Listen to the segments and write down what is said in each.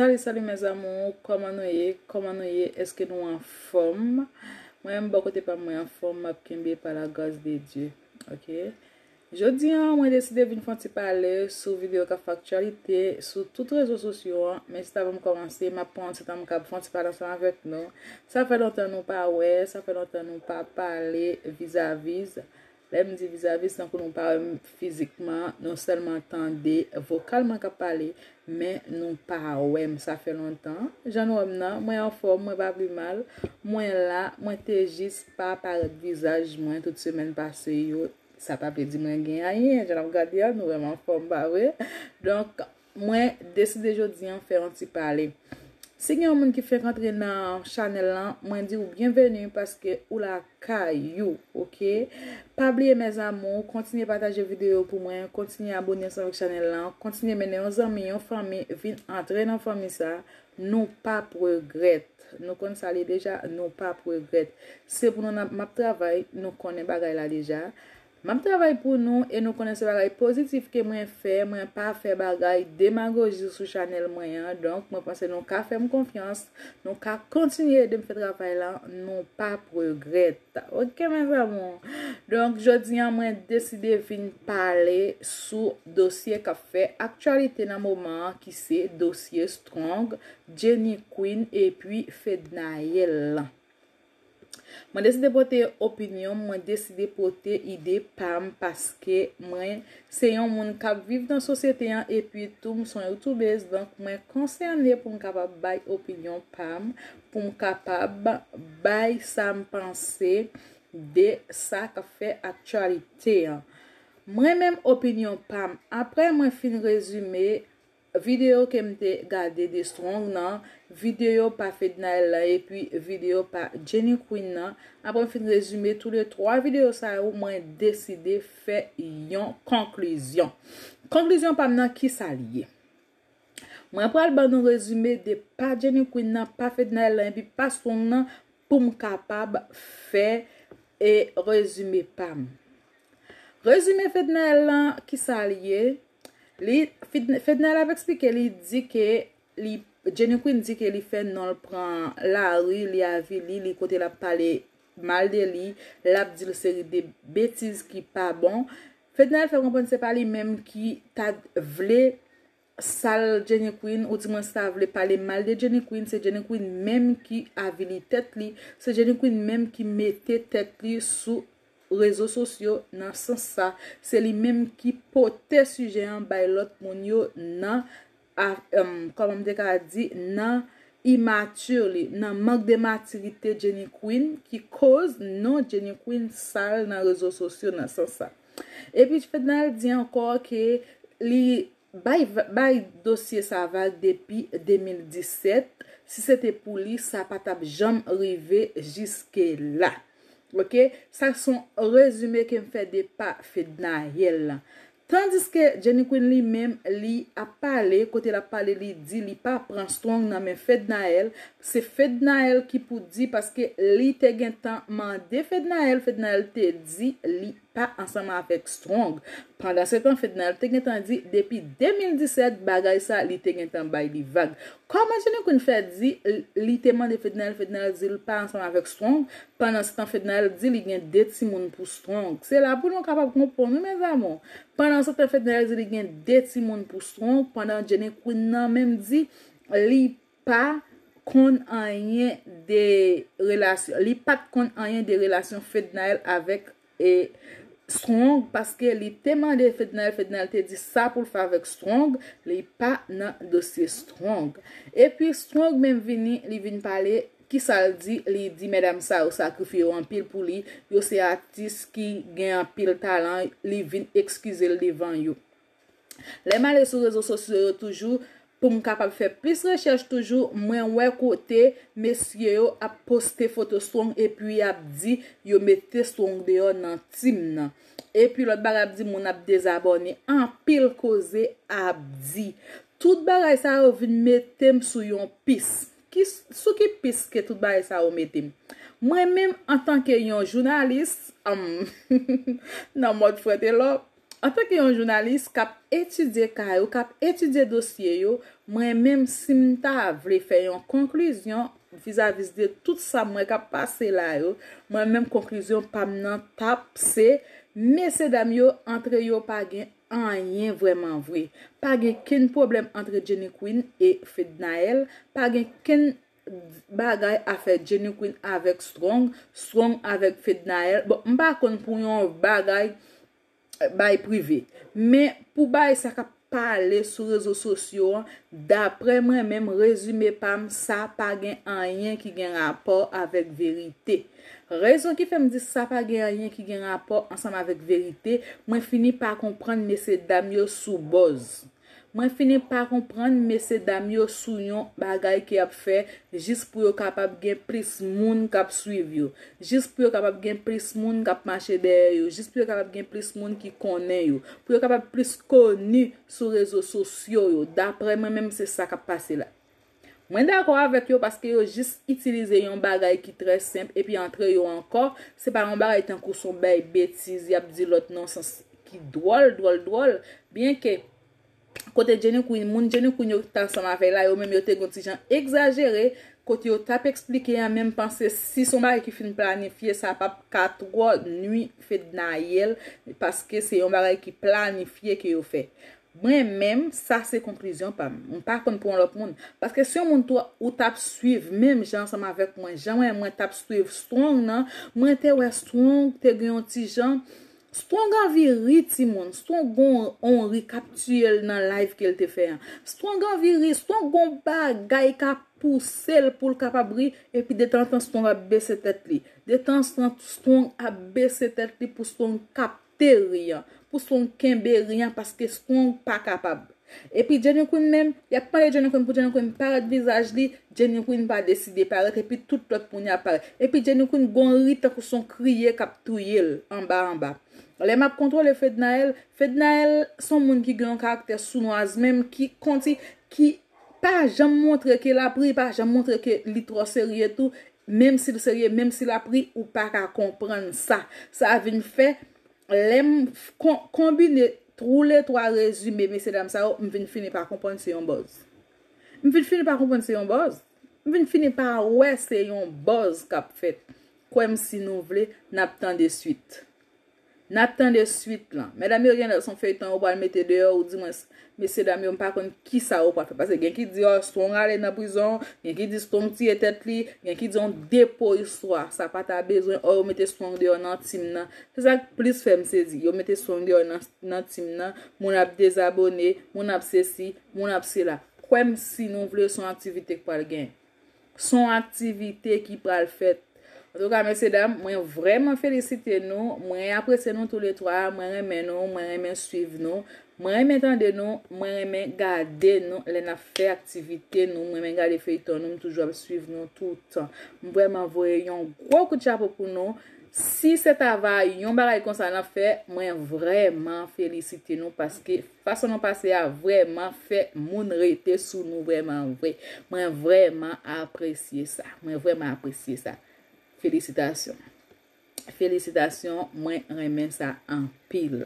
Sali sali mez amou, koman nou ye? Koman nou ye? Eske nou an fom? Mwen bon mbokote pa mwen an fom apke mbe para gaz dedye, ok? Jodi an, mwen deside vin fonsi pale sou videyo ka faktualite, sou tout rezo sosyo an, men si ta voun komanse, ma pon se ta mwen kab fonsi pale san avet nou. Sa fe notan nou pa we, sa fe notan nou pa pale viza viza. Lèm di vizavi, san kon nou parem fizikman, nou selman tan de vokalman ka pale, men nou parem. Sa fe lontan. Jan wèm nan, mwen an fòm, mwen ba pri mal, mwen la, mwen te jis pa parem vizaj, mwen tout semen pase yo. Sa pa ple di mwen gen a yin, jan an vokadi an, nou wèm an fòm ba wè. Donk, mwen desi de jodi an fè an ti pale. Se gen yon moun ki fe kontre nan chanel lan, mwen di ou bienveni ou paske ou la kayou, ok? Pa bliye mez amou, kontinye pataje videyo pou mwen, kontinye abonye san wik chanel lan, kontinye mene yon zanmi, yon fami, vin antre nan fami sa, nou pa progret. Nou kon sali deja, nou pa progret. Se pou nou map travay, nou konen bagay la deja. Mam travay pou nou e nou kone se bagay pozitif ke mwen fe, mwen pa fe bagay demagojiz sou chanel mwen. Donk mwen pase nou ka fe m konfians, nou ka kontinye de m fe travay lan, nou pa progret. Ok mwen famon? Donk jodi an mwen deside vin pale sou dosye ka fe. Fè aktualite nan mouman ki se dosye strong, Jenny Quinn e pi Fedna Yellan. Mwen deside pote opinyon, mwen deside pote ide pam paske mwen seyon moun kap viv dan sosyete yan epi tou mwen son yo tou bez donc mwen konsenye pou m kapab bay opinyon pam pou m kapab bay sa m panse de sa ka fe aktualite Mwen menm opinyon pam apre mwen fin rezume videyo kem te gade de strong nan, videyo pa fed nan elan, epi videyo pa Jenny Queen nan, apon fin rezume tou le 3 videyo sa ou, mwen deside fe yon konkluzyon. Konkluzyon pam nan ki sa liye. Mwen pral ban nou rezume de pa Jenny Queen nan, pa fed nan elan, epi pa strong nan pou m kapab fe e rezume pam. Rezume fed nan elan ki sa liye, Li, Fednal avek spike li di ke, li, Jenny Quinn di ke li fe nanl pran la ri, li avi li, li kote la pale mal de li, lap di le seri de betiz ki pa bon. Fednal fe kompon se pale mem ki tag vle sal Jenny Quinn, ou di man sal vle pale mal de Jenny Quinn, se Jenny Quinn mem ki avi li tet li, se Jenny Quinn mem ki mette tet li sou, rezo sosyo nan san sa. Se li mem ki pote sujean bay lot moun yo nan ak, ak, kalom deka a di, nan imature li, nan mag de matirite Jenny Quinn ki koz nan Jenny Quinn sal nan rezo sosyo nan san sa. E pi jpe nan di anko ke li bay dosye sa val depi 2017. Si sete pou li, sa patap jam rive jiske la. Ok, sa son rezume kem fè de pa fè d'na yel lan. Tandis ke Jenny Quinn li mem li ap pale, kote la pale li di li pa pran strong nan men fè d'na yel, se fè d'na yel ki pou di paske li te gen tan man de fè d'na yel, fè d'na yel te di li. pa ansanman fek strong. Pandan setan fednal, te gen tan di, depi 2017, bagay sa, li te gen tan bay li vag. Kwa manjeni kwen fè di, li teman de fednal, fednal di, li pa ansanman fek strong, pandan setan fednal di, li gen deti moun pou strong. Se la pou nou kapap konpon, nou men zamon. Pandan setan fednal di, li gen deti moun pou strong, pandan jenè kwen nan menm di, li pa kon anyen de relasyon, li pa kon anyen de relasyon fednal avèk e... Strong, paske li teman de fèdnel fèdnel te di sa pou l favek strong, li pa nan dosye strong. E pi strong men vini, li vin pale, ki sal di, li di mèdam sa ou sakrifiyo an pil pou li, yo se atis ki gen an pil talan, li vin ekskize l divan yo. Lèman lè sou rezo sosyo yo toujou. pou m kapap fè plis rechèj toujou, mwen wè kote, mè sye yo ap poste fotostrong, epi ap di, yo mette strong de yo nan tim nan. Epi lòt bag ap di, moun ap dezabone, an pil koze ap di. Tout bag a yon sa revin mette m sou yon pis. Sou ki pis ke tout bag a yon sa vw mette m? Mwen menm an tanke yon jounalist, am nan mod fwete lop, Ante ki yon jounalist kap etide ka yo, kap etide dosye yo, mwen mèm sim ta vle fè yon konkluzyon vizaviz de tout sa mwen kap pase la yo, mwen mèm konkluzyon pamenan tap se, mè se dam yo antre yo pagen anyen vwèman vwe. Pagen ken problem antre Jenny Quinn e Fednail, pagen ken bagay a fè Jenny Quinn avèk Strong, Strong avèk Fednail, bon, mpa kon pou yon bagay, Bay prive. Men pou bay sa ka pale sou rezo sosyo an, dapre mwen menm rezume pam, sa pa gen anyen ki gen rapor avek verite. Rezon ki fem di sa pa gen anyen ki gen rapor ansem avek verite, mwen fini pa komprend me se dam yo sou boz. Mwen finin pa komprenn mese dam yo sou yon bagay ki ap fè Jis pou yo kapap gen plis moun kap suiv yo Jis pou yo kapap gen plis moun kap manche der yo Jis pou yo kapap gen plis moun ki konen yo Pou yo kapap plis koni sou rezo sosyo yo Dapre mwen menm se sa kap pase la Mwen de akwa avèk yo paske yo jis itilize yon bagay ki tre semp E pi antre yo ankor Se pa yon bagay ten kouson bay betiz Yap di lot nonsens ki drol drol drol Bien ke... Kote djeni kwen moun, djeni kwen yo tan san ma vey la, yo mèm yo te gonti jan exagere, kote yo tap explike a mèm panse si son bari ki fin planifiye sa apap kat gwa nwi fed na yel, paske se yon bari ki planifiye ki yo fe. Mèm mèm, sa se konkluzyon pa, mwen pa konpon lop moun, paske se yon moun to, yo tap suiv mèm jan san ma vek mwen, jan mèm mwen tap suiv strong nan, mwen te wè strong, te gonti jan, Stronk an vi ri ti moun. Stronk an ri kaptuyel nan laif ki el te fe. Stronk an vi ri. Stronk an ba gay ka pou sel pou l kapab ri. E pi detan stronk a bes se tet li. Detan stronk stronk a bes se tet li pou stronk kapte riyan. Pou stronk kembe riyan paske stronk pa kapab. E pi Jeni Koum men. Ya panle Jeni Koum pou Jeni Koum. Parad visaj li. Jeni Koum pa deside parek. E pi tout lak pou ni aparek. E pi Jeni Koum gon ri ta pou stronk kriye kaptuyel an ba an ba. Le map kontrol e fèd na el, fèd na el son moun ki gen karakter sou noaz mèm ki konti ki pa jan montre ke la pri, pa jan montre ke litro seri etou, mèm si l seri etou, mèm si la pri ou pa ka kompran sa. Sa avin fè, lem kombine troule to a rezume mèm se dam sa ou mvin fini pa kompran se yon boz. Mvin fini pa kompran se yon boz, mvin fini pa wè se yon boz kap fèt, kwenm si nou vle nap tan de suite. Natan de suite lan. Oh, oh, me dami yo gen la son fey tan ou pal mette deyo ou di mwen mese dami ou mpa kon ki sa ou pal fey. Pase gen ki di yo stong ale nan buzon, gen ki di stong ti etet li, gen ki di yon depo yiswa. Sa pata bezon yo mette stong deyo nan tim nan. Se sa plis fey mse di, yo mette stong deyo nan tim nan, moun ap desabone, moun ap se si, moun ap se la. Kwen msi nou vle son aktivite ki pal gen. Son aktivite ki pal fet. Mwen vremen felisite nou, mwen aprese nou tout le 3, mwen remen nou, mwen remen suive nou, mwen remen tende nou, mwen remen gade nou, lè na fè aktivite nou, mwen remen gade fè ito nou, mwen toujou ap suive nou tout an. Mwen vremen vwe yon brokou tchapokou nou, si se ta va yon baray konsan la fè, mwen vremen felisite nou, paske fason nou pase a vremen fè moun rete sou nou vremen vwe. Mwen vremen apresye sa, mwen vremen apresye sa. Felicitasyon, felicitasyon, mwen remen sa anpil.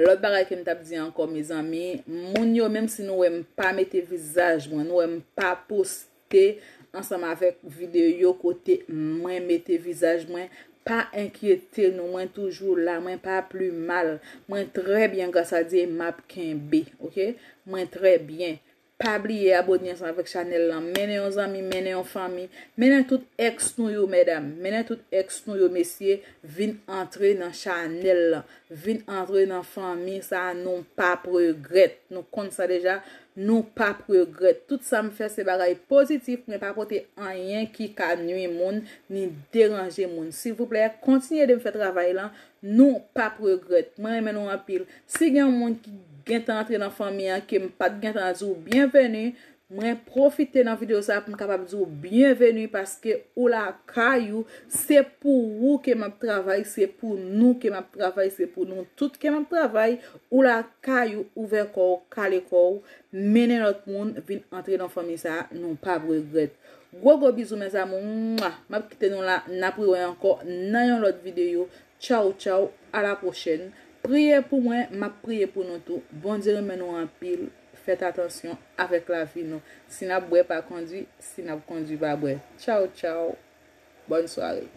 Lot baray kem tap di anko mizan, mwen yo menm si nou em pa mette vizaj, mwen nou em pa poste ansama vek videyo kote, mwen mette vizaj, mwen pa enkyete, nou mwen toujou la, mwen pa plu mal, mwen trebyen gwa sa di map kenbi, mwen trebyen. Pabli ye abot nye san vek chanel lan. Mene yon zami, mene yon fami. Mene tout eks nou yo medam. Mene tout eks nou yo mesye. Vin entre nan chanel lan. Vin entre nan fami. Sa nou pa pregret. Nou kont sa deja. Nou pa pregret. Tout sa m fè se bagay pozitif. Mè pa pote anyen ki ka nye moun. Ni deranje moun. Sivou ple, kontinye de m fè travay lan. Nou pa pregret. Mè mè nou apil. Si gen yon moun ki deranje. gen tan entre nan fami an, kem pat gen tan zou, bienveni, mwen profite nan video sa, pou m kapap zou, bienveni paske ou la kayou se pou ou kem ap travay se pou nou kem ap travay se pou nou tout kem ap travay ou la kayou, ouven kou, kale kou mene not moun vin entre nan fami sa, nou pa bregret go go bizou men sa moun map kite nou la, napou yon anko nan yon lot videyo, chow chow ala pochen Priye pou mwen, ma priye pou nou tou. Bondi remen nou an pil. Fete atensyon avek la fi nou. Si na bwe pa kondi, si na kondi pa bwe. Chow, chow. Bonne soare.